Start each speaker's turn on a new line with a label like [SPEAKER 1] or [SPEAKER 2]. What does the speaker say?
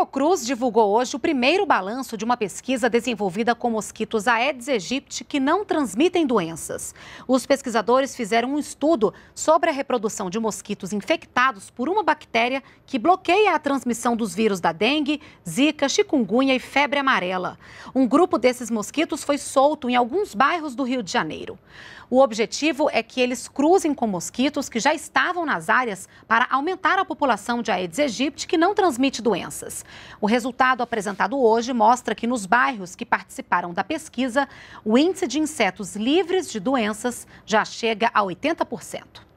[SPEAKER 1] Fiocruz divulgou hoje o primeiro balanço de uma pesquisa desenvolvida com mosquitos Aedes aegypti que não transmitem doenças. Os pesquisadores fizeram um estudo sobre a reprodução de mosquitos infectados por uma bactéria que bloqueia a transmissão dos vírus da dengue, zika, chikungunya e febre amarela. Um grupo desses mosquitos foi solto em alguns bairros do Rio de Janeiro. O objetivo é que eles cruzem com mosquitos que já estavam nas áreas para aumentar a população de Aedes aegypti que não transmite doenças. O resultado apresentado hoje mostra que nos bairros que participaram da pesquisa, o índice de insetos livres de doenças já chega a 80%.